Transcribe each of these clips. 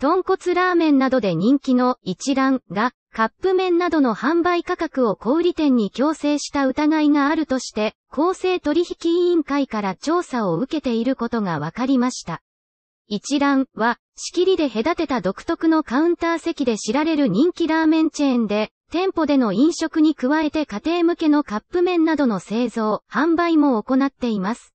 豚骨ラーメンなどで人気の一覧が、カップ麺などの販売価格を小売店に強制した疑いがあるとして、公正取引委員会から調査を受けていることが分かりました。一覧は、仕切りで隔てた独特のカウンター席で知られる人気ラーメンチェーンで、店舗での飲食に加えて家庭向けのカップ麺などの製造、販売も行っています。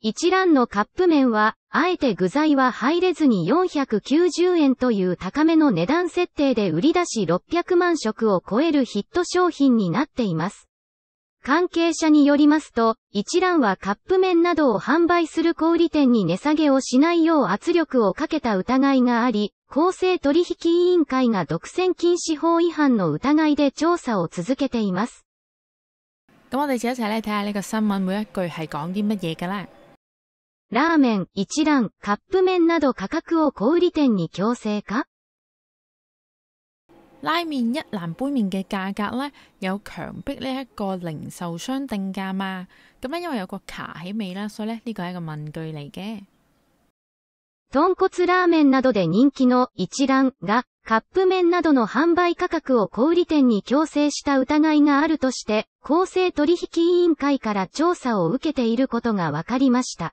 一覧のカップ麺は、あえて具材は入れずに490円という高めの値段設定で売り出し600万食を超えるヒット商品になっています。関係者によりますと、一覧はカップ麺などを販売する小売店に値下げをしないよう圧力をかけた疑いがあり、公正取引委員会が独占禁止法違反の疑いで調査を続けています。咁我哋就一睇下呢新每一句啲乜嘢啦。ラーメン、一覧、カップ麺など価格を小売店に強制化拉麵一蘭杯麵嘅價格呢，有強迫呢一個零售商定價嘛？咁咧因為有個卡喺尾啦，所以咧呢個係一個問句嚟嘅。豚骨ラーメンなどで人気の一蘭がカップ麺などの販売価格を小売店に強制した疑いがあるとして、公正取引委員会から調査を受けていることが分かりました。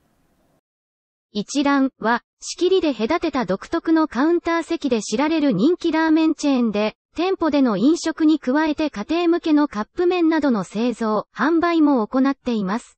一覧は、仕切りで隔てた独特のカウンター席で知られる人気ラーメンチェーンで、店舗での飲食に加えて家庭向けのカップ麺などの製造、販売も行っています。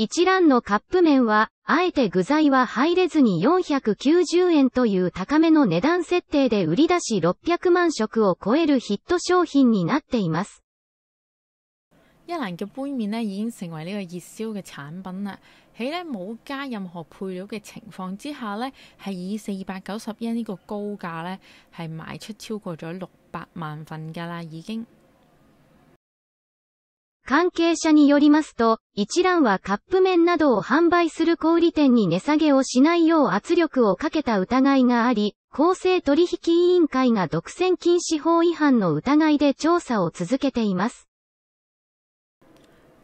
一蘭のカップ麺は、あえて具材は入れずに490円という高めの値段設定で売り出し600万食を超えるヒット商品になっています。一蘭嘅杯麵呢已經成為呢個熱銷嘅產品啦。喺呢冇加任何配料嘅情況之下呢係以四百九十 y 呢個高價呢係賣出超過咗六百萬份㗎啦，已經。関係者によりますと、一蘭はカップ麺などを販売する小売店に値下げをしないよう圧力をかけた疑いがあり、公正取引委員会が独占禁止法違反の疑いで調査を続けています。